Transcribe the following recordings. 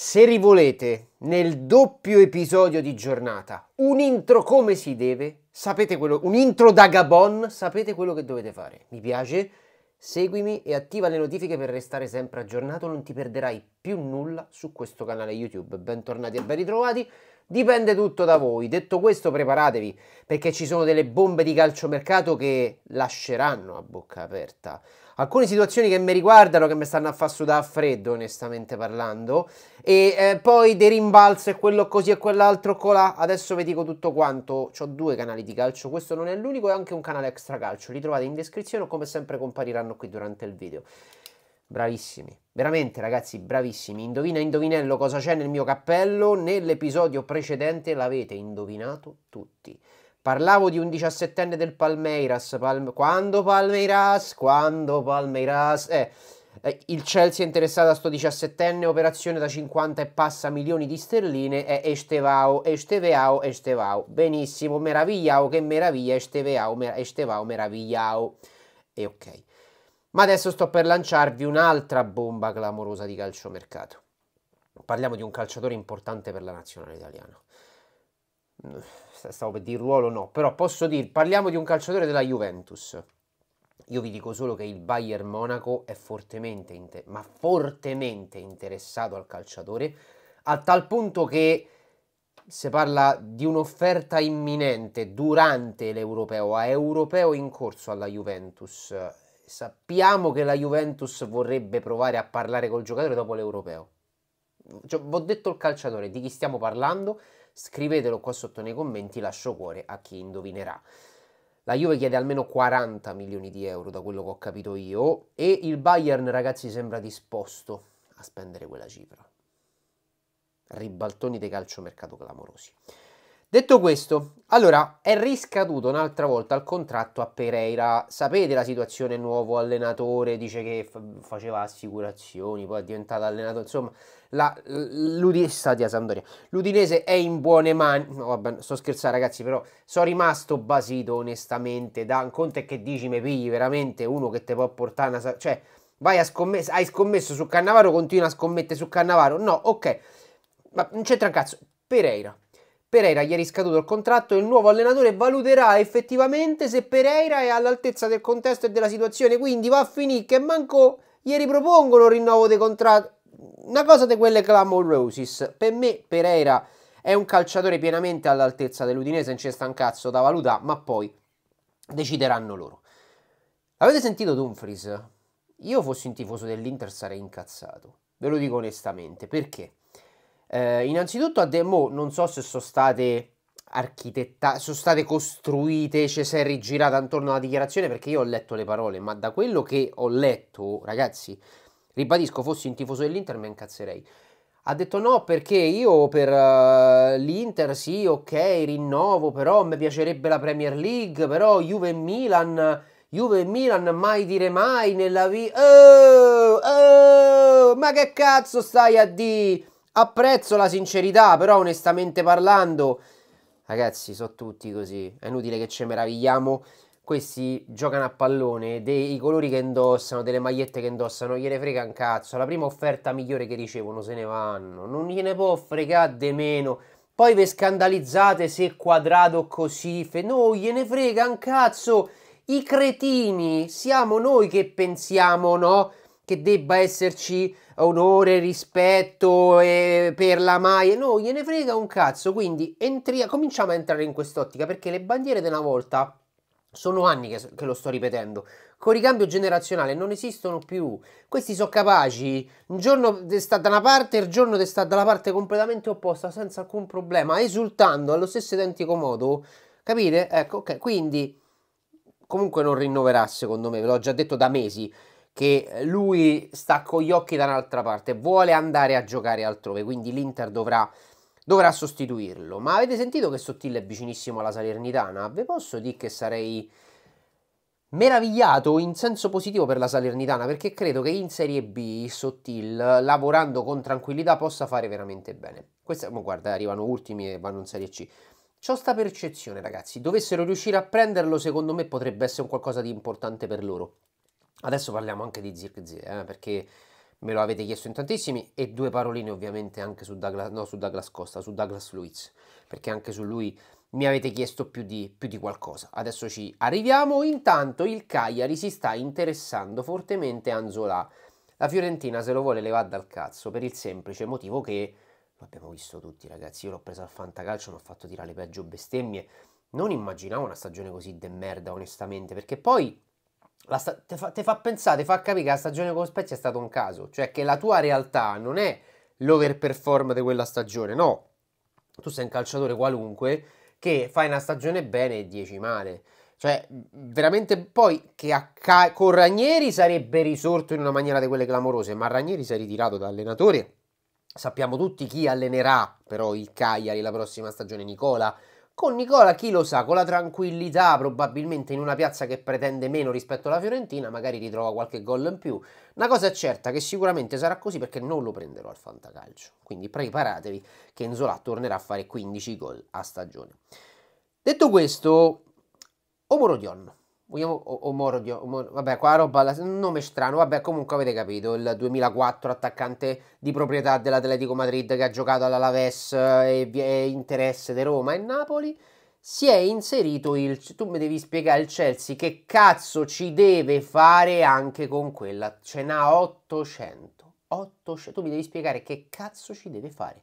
Se rivolete nel doppio episodio di giornata un intro come si deve, sapete quello, un intro da Gabon, sapete quello che dovete fare. Mi piace? Seguimi e attiva le notifiche per restare sempre aggiornato, non ti perderai più nulla su questo canale YouTube. Bentornati e ben ritrovati. Dipende tutto da voi. Detto questo, preparatevi perché ci sono delle bombe di calciomercato che lasceranno a bocca aperta alcune situazioni che mi riguardano, che mi stanno a far sudare a freddo, onestamente parlando, e eh, poi dei rimbalzi e quello così e quell'altro colà, adesso vi dico tutto quanto, ho due canali di calcio, questo non è l'unico, è anche un canale extra calcio, li trovate in descrizione o come sempre compariranno qui durante il video. Bravissimi, veramente ragazzi, bravissimi. Indovina, indovinello cosa c'è nel mio cappello. Nell'episodio precedente l'avete indovinato tutti. Parlavo di un 17enne del Palmeiras. Palme... quando Palmeiras? Quando Palmeiras? Eh, eh, il Chelsea è interessato a sto 17enne, operazione da 50 e passa milioni di sterline. È eh, Estevao, Estevao, Estevao. Benissimo, meravigliao, che meraviglia, Estevao, mer- Estevao, meravigliao. E ok. Ma adesso sto per lanciarvi un'altra bomba clamorosa di calciomercato. Parliamo di un calciatore importante per la nazionale italiana stavo per dire ruolo no, però posso dire, parliamo di un calciatore della Juventus. Io vi dico solo che il Bayern Monaco è fortemente, inter- ma fortemente interessato al calciatore, a tal punto che si parla di un'offerta imminente durante l'europeo, a europeo in corso alla Juventus. Sappiamo che la Juventus vorrebbe provare a parlare col giocatore dopo l'europeo. Cioè, ho detto il calciatore, di chi stiamo parlando? Scrivetelo qua sotto nei commenti, lascio cuore a chi indovinerà. La Juve chiede almeno 40 milioni di euro, da quello che ho capito io, e il Bayern, ragazzi, sembra disposto a spendere quella cifra. Ribaltoni dei calciomercato clamorosi. Detto questo, allora è riscaduto un'altra volta il contratto a Pereira. Sapete la situazione nuovo allenatore, dice che faceva assicurazioni, poi è diventato allenatore, insomma, la, statia Sampdoria. L'Udinese è in buone mani. No, vabbè, sto scherzando ragazzi, però sono rimasto basito onestamente da un conto è che dici mi pigli veramente uno che te può portare una cioè vai a scommesso, hai scommesso su Cannavaro, continua a scommettere su Cannavaro. No, ok. Ma non c'entra un cazzo. Pereira Pereira ieri scaduto il contratto e il nuovo allenatore valuterà effettivamente se Pereira è all'altezza del contesto e della situazione, quindi va a finire che manco gli ripropongono il rinnovo dei contratti. Una cosa di quelle clamoroses. Per me Pereira è un calciatore pienamente all'altezza dell'Udinese, non c'è sta un cazzo da valutare, ma poi decideranno loro. Avete sentito Dumfries? Io fossi un tifoso dell'Inter sarei incazzato, ve lo dico onestamente, perché? Eh, innanzitutto a Demo non so se sono state architettate, sono state costruite, cioè si è rigirata intorno alla dichiarazione perché io ho letto le parole, ma da quello che ho letto, ragazzi, ribadisco, fossi un tifoso dell'Inter mi incazzerei. Ha detto no perché io per uh, l'Inter sì, ok, rinnovo, però mi piacerebbe la Premier League, però Juve e Milan, Juve e Milan mai dire mai nella vita. Oh, oh, ma che cazzo stai a dire? Apprezzo la sincerità, però onestamente parlando, ragazzi, sono tutti così. È inutile che ci meravigliamo. Questi giocano a pallone, dei colori che indossano, delle magliette che indossano, gliene frega un cazzo. La prima offerta migliore che ricevono se ne vanno. Non gliene può fregare di meno. Poi ve scandalizzate se è quadrato così. Fe... No, gliene frega un cazzo. I cretini siamo noi che pensiamo, no? che debba esserci onore, rispetto eh, per la maglia, no, gliene frega un cazzo, quindi entri- cominciamo a entrare in quest'ottica, perché le bandiere della volta sono anni che, che, lo sto ripetendo. Con ricambio generazionale non esistono più. Questi sono capaci. Un giorno sta da una parte, il giorno sta dalla parte completamente opposta, senza alcun problema, esultando allo stesso identico modo. Capite? Ecco, ok. Quindi, comunque non rinnoverà, secondo me, ve l'ho già detto da mesi che lui sta con gli occhi da un'altra parte, vuole andare a giocare altrove, quindi l'Inter dovrà, dovrà sostituirlo. Ma avete sentito che Sottile è vicinissimo alla Salernitana? Vi posso dire che sarei meravigliato in senso positivo per la Salernitana perché credo che in Serie B Sottil lavorando con tranquillità possa fare veramente bene. Questa, ma guarda, arrivano ultimi e vanno in Serie C. C'ho sta percezione, ragazzi, dovessero riuscire a prenderlo, secondo me potrebbe essere un qualcosa di importante per loro. Adesso parliamo anche di Zirkzee, eh, perché me lo avete chiesto in tantissimi e due paroline ovviamente anche su Douglas, no, su Douglas Costa, su Douglas Luiz, perché anche su lui mi avete chiesto più di, più di, qualcosa. Adesso ci arriviamo. Intanto il Cagliari si sta interessando fortemente a Anzola. La Fiorentina se lo vuole levare dal cazzo per il semplice motivo che, lo abbiamo visto tutti ragazzi, io l'ho preso al fantacalcio, mi ha fatto tirare le peggio bestemmie. Non immaginavo una stagione così de merda onestamente, perché poi sta- te, fa, te, fa, pensare, te fa capire che la stagione con Spezia è stato un caso, cioè che la tua realtà non è l'overperform di quella stagione, no. Tu sei un calciatore qualunque che fai una stagione bene e 10 male. Cioè, veramente poi che ca- con Ranieri sarebbe risorto in una maniera di quelle clamorose, ma Ranieri si è ritirato da allenatore. Sappiamo tutti chi allenerà però il Cagliari la prossima stagione, Nicola con Nicola chi lo sa, con la tranquillità probabilmente in una piazza che pretende meno rispetto alla Fiorentina, magari ritrova qualche gol in più. Una cosa è certa che sicuramente sarà così perché non lo prenderò al fantacalcio, quindi preparatevi che Enzola tornerà a fare 15 gol a stagione. Detto questo, Omorodion Vogliamo o, o Mordio, Mor- vabbè, qua roba, la, un nome strano, vabbè, comunque avete capito, il 2004 attaccante di proprietà dell'Atletico Madrid che ha giocato all'Alaves eh, e, e interesse di Roma e Napoli, si è inserito il... tu mi devi spiegare il Chelsea che cazzo ci deve fare anche con quella, ce n'ha 800, 800, tu mi devi spiegare che cazzo ci deve fare.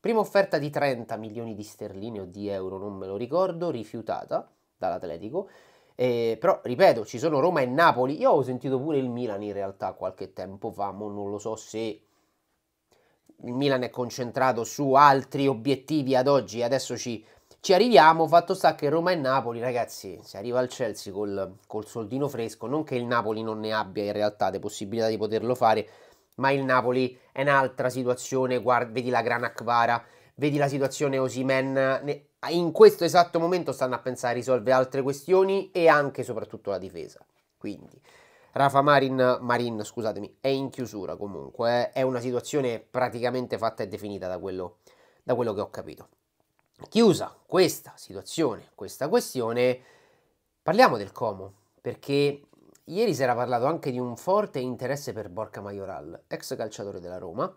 Prima offerta di 30 milioni di sterline o di euro, non me lo ricordo, rifiutata dall'Atletico. Eh, però ripeto, ci sono Roma e Napoli. Io ho sentito pure il Milan in realtà qualche tempo fa, ma non lo so se il Milan è concentrato su altri obiettivi ad oggi. Adesso ci, ci arriviamo. Fatto sta che Roma e Napoli, ragazzi, se arriva al Chelsea col, col soldino fresco, non che il Napoli non ne abbia in realtà le possibilità di poterlo fare, ma il Napoli è un'altra situazione. Guarda, vedi la Gran Granacvara, vedi la situazione Osimen in questo esatto momento stanno a pensare a risolvere altre questioni e anche e soprattutto la difesa. Quindi Rafa Marin, Marin scusatemi, è in chiusura comunque, eh. è una situazione praticamente fatta e definita da quello, da quello che ho capito. Chiusa questa situazione, questa questione, parliamo del Como, perché ieri si era parlato anche di un forte interesse per Borca Majoral, ex calciatore della Roma,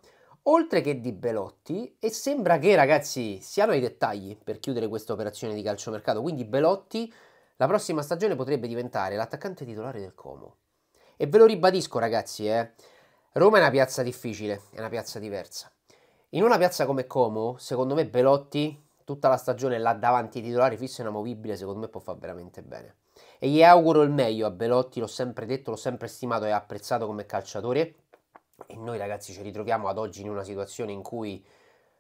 oltre che di Belotti e sembra che ragazzi siano i dettagli per chiudere questa operazione di calciomercato, quindi Belotti la prossima stagione potrebbe diventare l'attaccante titolare del Como. E ve lo ribadisco ragazzi, eh, Roma è una piazza difficile, è una piazza diversa. In una piazza come Como, secondo me Belotti tutta la stagione là davanti ai titolari fisso e inamovibile, secondo me può far veramente bene. E gli auguro il meglio a Belotti, l'ho sempre detto, l'ho sempre stimato e apprezzato come calciatore, e noi ragazzi ci ritroviamo ad oggi in una situazione in cui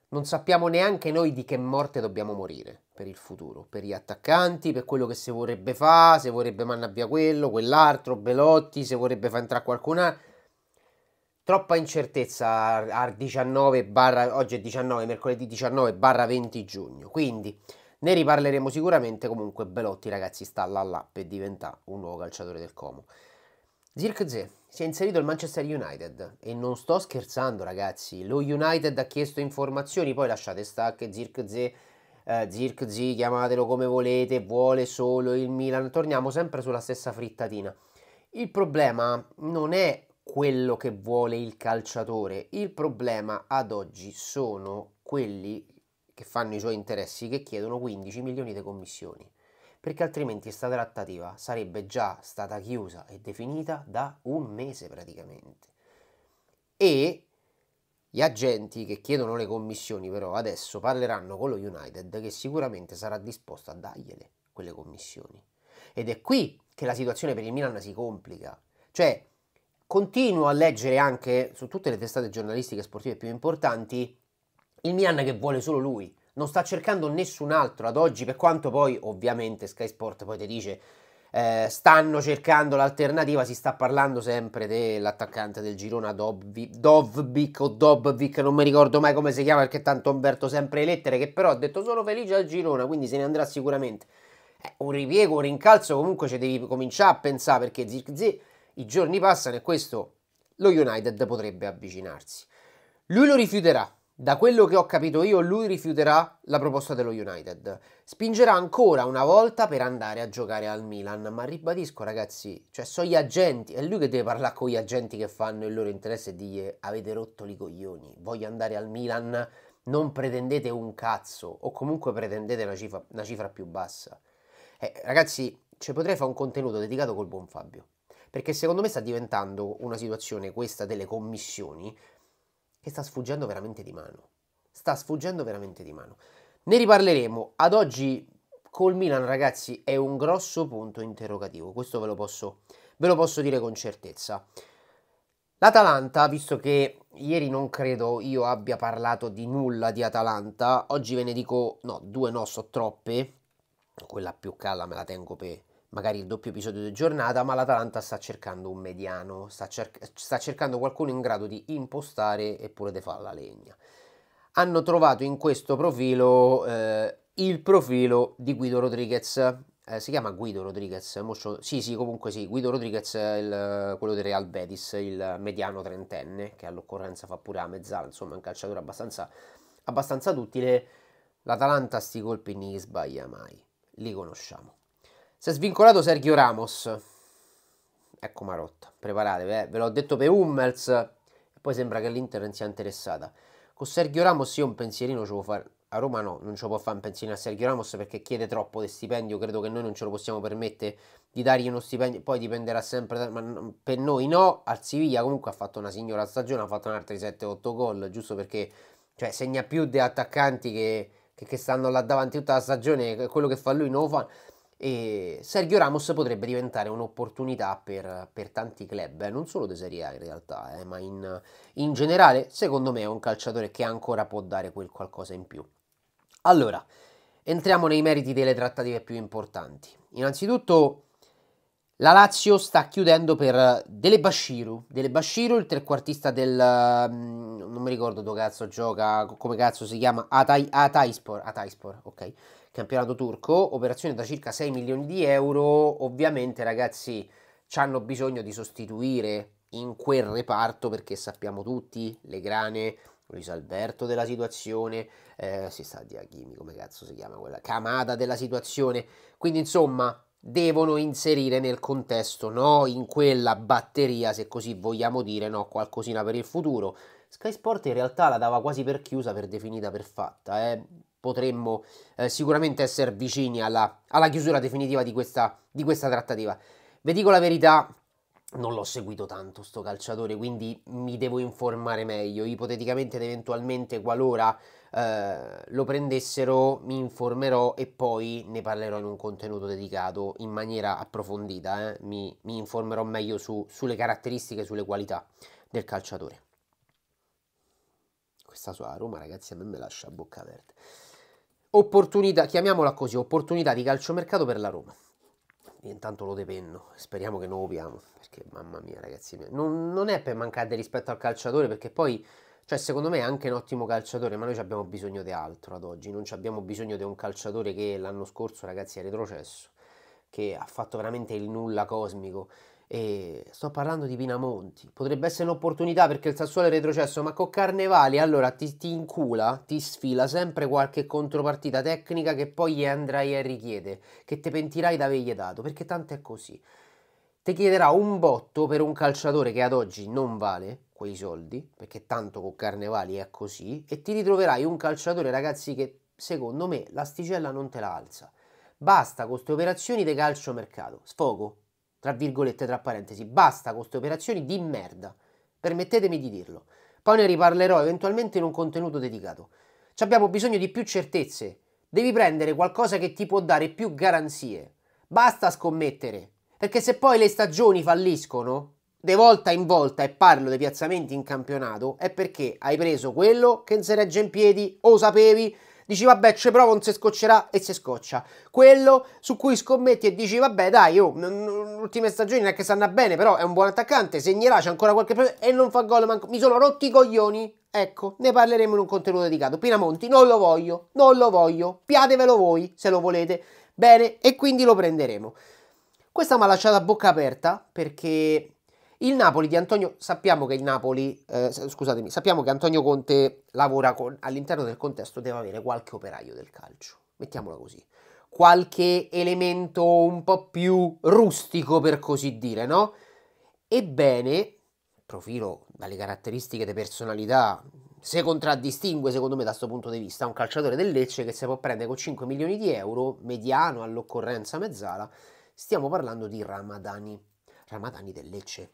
non sappiamo neanche noi di che morte dobbiamo morire per il futuro, per gli attaccanti, per quello che si vorrebbe fare, se vorrebbe mandare via quello, quell'altro, Belotti, se vorrebbe far entrare qualcun altro. Troppa incertezza al 19 barra, oggi è 19, mercoledì 19 barra 20 giugno, quindi ne riparleremo sicuramente, comunque Belotti ragazzi sta là là per diventare un nuovo calciatore del Como. Zirkzee si è inserito il Manchester United e non sto scherzando ragazzi, lo United ha chiesto informazioni, poi lasciate stacche, Zirkzee, eh, Zirkzee chiamatelo come volete, vuole solo il Milan, torniamo sempre sulla stessa frittatina. Il problema non è quello che vuole il calciatore, il problema ad oggi sono quelli che fanno i suoi interessi che chiedono 15 milioni di commissioni perché altrimenti questa trattativa sarebbe già stata chiusa e definita da un mese praticamente. E gli agenti che chiedono le commissioni però adesso parleranno con lo United che sicuramente sarà disposto a dargliele quelle commissioni. Ed è qui che la situazione per il Milan si complica. Cioè, continuo a leggere anche su tutte le testate giornalistiche sportive più importanti il Milan che vuole solo lui non sta cercando nessun altro ad oggi, per quanto poi ovviamente Sky Sport poi ti dice eh, stanno cercando l'alternativa, si sta parlando sempre dell'attaccante del Girona Dovvik o Dovvik, non mi ricordo mai come si chiama perché tanto inverto sempre le lettere, che però ha detto sono Felice al Girona, quindi se ne andrà sicuramente. Eh, un ripiego, un rincalzo comunque ci devi cominciare a pensare perché Zirkzee i giorni passano e questo lo United potrebbe avvicinarsi. Lui lo rifiuterà, da quello che ho capito io, lui rifiuterà la proposta dello United. Spingerà ancora una volta per andare a giocare al Milan, ma ribadisco ragazzi, cioè so gli agenti, è lui che deve parlare con gli agenti che fanno il loro interesse e dirgli avete rotto i coglioni, voglio andare al Milan, non pretendete un cazzo o comunque pretendete una cifra, una cifra più bassa. Eh, ragazzi, ci potrei fare un contenuto dedicato col buon Fabio, perché secondo me sta diventando una situazione questa delle commissioni che sta sfuggendo veramente di mano. Sta sfuggendo veramente di mano. Ne riparleremo. Ad oggi col Milan, ragazzi, è un grosso punto interrogativo. Questo ve lo posso, ve lo posso dire con certezza. L'Atalanta, visto che ieri non credo io abbia parlato di nulla di Atalanta, oggi ve ne dico, no, due no, so troppe, quella più calda me la tengo per magari il doppio episodio di giornata, ma l'Atalanta sta cercando un mediano, sta, cer- sta cercando qualcuno in grado di impostare e pure di fare la legna. Hanno trovato in questo profilo eh, il profilo di Guido Rodriguez. Eh, si chiama Guido Rodriguez, Moscio... sì sì comunque sì, Guido Rodriguez, il, quello del Real Betis, il mediano trentenne, che all'occorrenza fa pure a mezzala, insomma è un calciatore abbastanza, abbastanza duttile. L'Atalanta sti colpi non sbaglia mai, li conosciamo. Si è svincolato Sergio Ramos. Ecco Marotta, preparatevi, eh. ve l'ho detto per Hummels. poi sembra che l'Inter non sia interessata. Con Sergio Ramos io un pensierino ce lo fare. A Roma no, non ce lo può fare un pensierino a Sergio Ramos perché chiede troppo di stipendio. Credo che noi non ce lo possiamo permettere di dargli uno stipendio. Poi dipenderà sempre, da... ma per noi no. Al Siviglia comunque ha fatto una signora stagione, ha fatto un altri 7-8 gol, giusto perché cioè, segna più di attaccanti che, che, che stanno là davanti tutta la stagione. Quello che fa lui non lo fa e Sergio Ramos potrebbe diventare un'opportunità per, per tanti club, eh? non solo di Serie A in realtà, eh? ma in, in generale secondo me è un calciatore che ancora può dare quel qualcosa in più. Allora, entriamo nei meriti delle trattative più importanti. Innanzitutto... La Lazio sta chiudendo per Dele Bashiru. Dele Bashiru, il trequartista del... Mm, non mi ricordo dove cazzo gioca, come cazzo si chiama, Atai, Ataispor, Ataispor, ok campionato turco, operazione da circa 6 milioni di euro, ovviamente ragazzi ci hanno bisogno di sostituire in quel reparto perché sappiamo tutti le grane Luis Alberto della situazione, eh, si sa di Aghimi, ah, come cazzo si chiama quella, Camada della situazione, quindi insomma devono inserire nel contesto, no? in quella batteria, se così vogliamo dire, no? qualcosina per il futuro. Sky Sport in realtà la dava quasi per chiusa, per definita, per fatta, eh? potremmo eh, sicuramente essere vicini alla, alla chiusura definitiva di questa, di questa trattativa. Vi dico la verità, non l'ho seguito tanto sto calciatore, quindi mi devo informare meglio. Ipoteticamente ed eventualmente qualora eh, lo prendessero, mi informerò e poi ne parlerò in un contenuto dedicato in maniera approfondita. Eh. Mi, mi, informerò meglio su, sulle caratteristiche, sulle qualità del calciatore. Questa sua Roma, ragazzi, a me me lascia a bocca aperta opportunità, chiamiamola così, opportunità di calciomercato per la Roma. intanto lo depenno, speriamo che non lo piamo, perché mamma mia ragazzi, non, non è per mancare di rispetto al calciatore, perché poi, cioè secondo me è anche un ottimo calciatore, ma noi abbiamo bisogno di altro ad oggi, non abbiamo bisogno di un calciatore che l'anno scorso ragazzi è retrocesso, che ha fatto veramente il nulla cosmico, e eh, sto parlando di Pinamonti. Potrebbe essere un'opportunità perché il Sassuolo è retrocesso, ma con Carnevali allora ti, ti, incula, ti sfila sempre qualche contropartita tecnica che poi gli andrai a richiedere, che te pentirai di avergli dato, perché tanto è così. Ti chiederà un botto per un calciatore che ad oggi non vale quei soldi, perché tanto con Carnevali è così, e ti ritroverai un calciatore, ragazzi, che secondo me l'asticella non te la alza. Basta con queste operazioni di calcio mercato. Sfogo, tra virgolette tra parentesi, basta con queste operazioni di merda, permettetemi di dirlo. Poi ne riparlerò eventualmente in un contenuto dedicato. Ci abbiamo bisogno di più certezze, devi prendere qualcosa che ti può dare più garanzie. Basta scommettere, perché se poi le stagioni falliscono, de volta in volta e parlo dei piazzamenti in campionato, è perché hai preso quello che non si regge in piedi, o sapevi, dici vabbè ci provo, non si scoccerà e si scoccia. Quello su cui scommetti e dici vabbè dai, oh, n- ultime stagioni non è che stanno bene, però è un buon attaccante, segnerà, c'è ancora qualche problema e non fa gol, manco... mi sono rotti i coglioni. Ecco, ne parleremo in un contenuto dedicato. Pinamonti, non lo voglio, non lo voglio, piatevelo voi se lo volete. Bene, e quindi lo prenderemo. Questa mi ha lasciato a bocca aperta perché il Napoli di Antonio, sappiamo che il Napoli, eh, scusatemi, sappiamo che Antonio Conte lavora con, all'interno del contesto, deve avere qualche operaio del calcio, mettiamola così, qualche elemento un po' più rustico per così dire, no? Ebbene, profilo dalle caratteristiche di personalità se contraddistingue secondo me da questo punto di vista un calciatore del Lecce che se può prendere con 5 milioni di euro mediano all'occorrenza mezzala stiamo parlando di Ramadani Ramadani del Lecce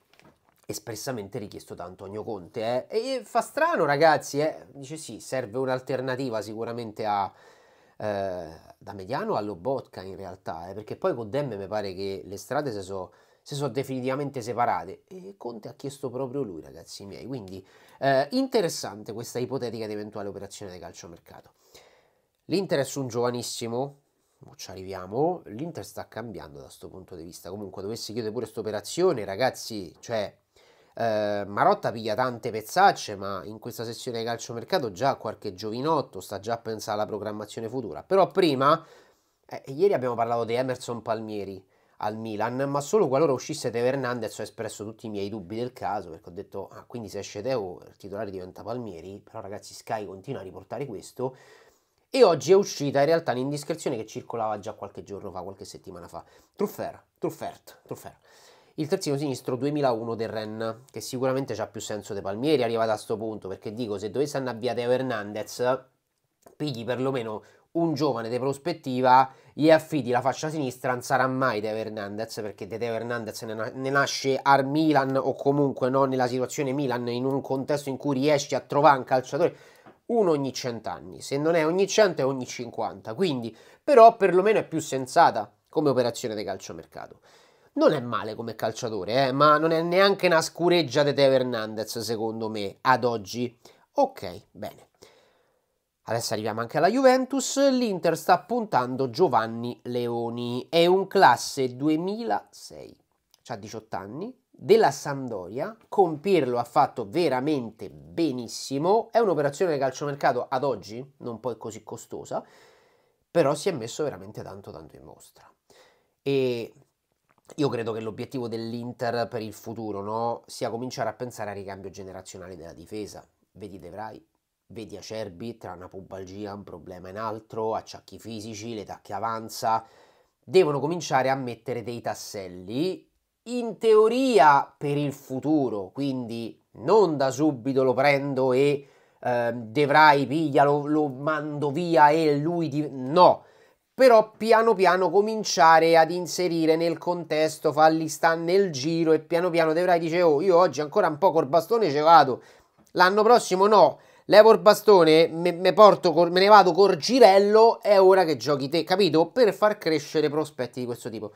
espressamente richiesto da Antonio Conte. Eh? E fa strano, ragazzi. Eh? Dice sì, serve un'alternativa sicuramente a. Eh, da mediano allo Botka in realtà, eh, perché poi con Demme mi pare che le strade si sono si sono definitivamente separate e Conte ha chiesto proprio lui ragazzi miei quindi eh, interessante questa ipotetica di eventuale operazione di calciomercato l'Inter è su un giovanissimo ci arriviamo l'Inter sta cambiando da questo punto di vista comunque dovessi chiudere pure questa operazione ragazzi cioè eh, Marotta piglia tante pezzacce, ma in questa sessione di calciomercato già qualche giovinotto sta già a pensare alla programmazione futura. Però prima, eh, ieri abbiamo parlato di Emerson Palmieri al Milan, ma solo qualora uscisse Teo Hernandez ho espresso tutti i miei dubbi del caso, perché ho detto, ah, quindi se esce Teo il titolare diventa Palmieri, però ragazzi Sky continua a riportare questo, e oggi è uscita in realtà l'indiscrezione che circolava già qualche giorno fa, qualche settimana fa. Truffer, Truffert, Truffert il terzino sinistro 2001 del Ren, che sicuramente ha più senso dei Palmieri arrivato a questo punto, perché dico, se dovesse andare via Teo Hernandez, pigli perlomeno un giovane di prospettiva, gli affidi la fascia sinistra, non sarà mai Teo Hernandez, perché Teo Hernandez ne, ne nasce al Milan o comunque no, nella situazione Milan, in un contesto in cui riesci a trovare un calciatore uno ogni cent'anni, se non è ogni 100 è ogni 50, quindi però perlomeno è più sensata come operazione di calciomercato. mercato non è male come calciatore, eh, ma non è neanche una scureggia di Teo Hernandez, secondo me, ad oggi. Ok, bene. Adesso arriviamo anche alla Juventus, l'Inter sta puntando Giovanni Leoni, è un classe 2006, ha 18 anni, della Sandoria, con Pirlo ha fatto veramente benissimo, è un'operazione di calciomercato ad oggi, non poi così costosa, però si è messo veramente tanto tanto in mostra. E io credo che l'obiettivo dell'Inter per il futuro no, sia cominciare a pensare al ricambio generazionale della difesa. Vedi De Vrij, vedi Acerbi, tra una pubalgia, un problema in altro, acciacchi fisici, l'età che avanza. Devono cominciare a mettere dei tasselli, in teoria per il futuro, quindi non da subito lo prendo e eh, De Vrij piglia, lo, lo mando via e lui... Di... No, però piano piano cominciare ad inserire nel contesto, farli stare nel giro e piano piano dovrai dice oh io oggi ancora un po' col bastone ce vado, l'anno prossimo no, levo il bastone, me, me, porto, me ne vado col girello, è ora che giochi te, capito? Per far crescere prospetti di questo tipo.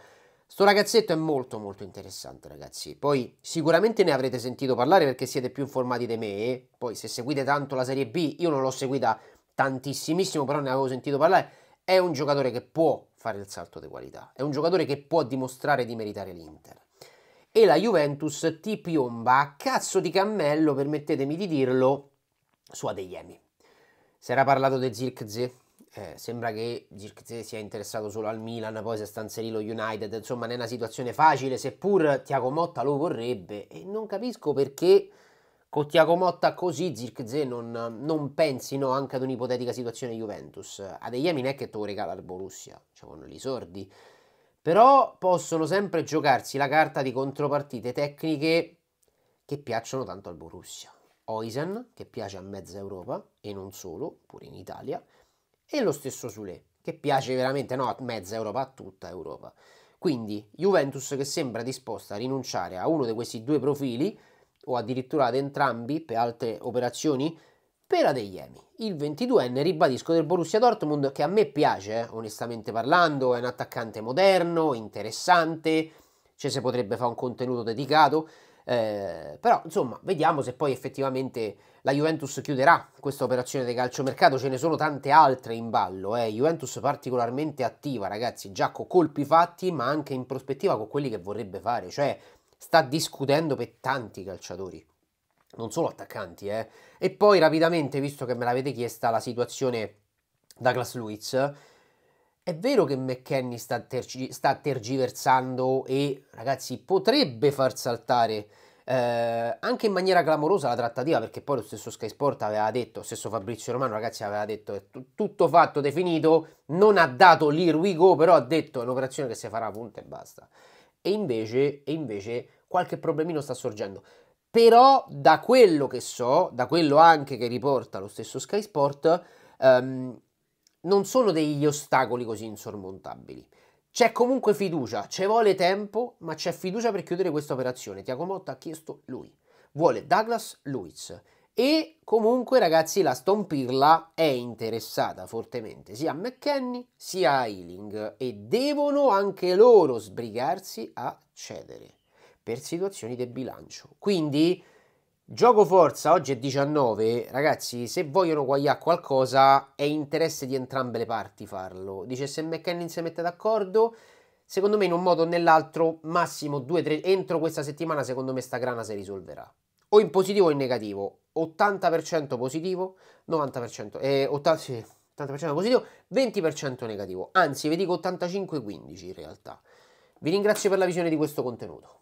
Sto ragazzetto è molto molto interessante ragazzi, poi sicuramente ne avrete sentito parlare perché siete più informati di me, eh. poi se seguite tanto la Serie B, io non l'ho seguita tantissimissimo però ne avevo sentito parlare, è un giocatore che può fare il salto di qualità, è un giocatore che può dimostrare di meritare l'Inter. E la Juventus ti piomba a cazzo di cammello, permettetemi di dirlo, su Adeyemi. Si era parlato di Zirkze, eh, sembra che Zirkze sia interessato solo al Milan, poi se sta inserito United, insomma non è una situazione facile, seppur Tiago Motta lo vorrebbe. E non capisco perché con Tiago Motta così Zirkzee non, non, pensino anche ad un'ipotetica situazione Juventus. Adeyemi non è che te lo regala il Borussia, cioè con gli sordi. Però possono sempre giocarsi la carta di contropartite tecniche che piacciono tanto al Borussia. Oisen, che piace a mezza Europa, e non solo, pure in Italia, e lo stesso Sule, che piace veramente, no, a mezza Europa, a tutta Europa. Quindi Juventus che sembra disposta a rinunciare a uno di questi due profili, o addirittura ad entrambi per altre operazioni per Adeyemi. Il 22enne, ribadisco, del Borussia Dortmund che a me piace, eh, onestamente parlando, è un attaccante moderno, interessante, cioè se potrebbe fare un contenuto dedicato, eh, però insomma vediamo se poi effettivamente la Juventus chiuderà questa operazione di calciomercato, ce ne sono tante altre in ballo, eh. Juventus particolarmente attiva ragazzi, già con colpi fatti ma anche in prospettiva con quelli che vorrebbe fare, cioè sta discutendo per tanti calciatori, non solo attaccanti. Eh. E poi rapidamente, visto che me l'avete chiesta, la situazione Douglas Luiz. È vero che McKenny sta, tergi sta, tergiversando e, ragazzi, potrebbe far saltare eh, anche in maniera clamorosa la trattativa, perché poi lo stesso Sky Sport aveva detto, lo stesso Fabrizio Romano, ragazzi, aveva detto è tutto fatto, definito, non ha dato l'Irwigo, però ha detto è un'operazione che si farà punto e basta e invece, e invece qualche problemino sta sorgendo. Però da quello che so, da quello anche che riporta lo stesso Sky Sport, um, non sono degli ostacoli così insormontabili. C'è comunque fiducia, ci vuole tempo, ma c'è fiducia per chiudere questa operazione. Tiago Motta ha chiesto lui. Vuole Douglas Luiz. E comunque, ragazzi, la Stompirla è interessata fortemente sia a McKenny sia a Ealing e devono anche loro sbrigarsi a cedere per situazioni di bilancio. Quindi, gioco forza oggi è 19. Ragazzi, se vogliono guagliare qualcosa, è interesse di entrambe le parti farlo. Dice se McKenny si mette d'accordo. Secondo me, in un modo o nell'altro, massimo 2-3 entro questa settimana, secondo me sta grana si risolverà o in positivo o in negativo, 80% positivo, 90%, eh, 80, sì, 80% positivo, 20% negativo, anzi vi dico 85-15 in realtà. Vi ringrazio per la visione di questo contenuto.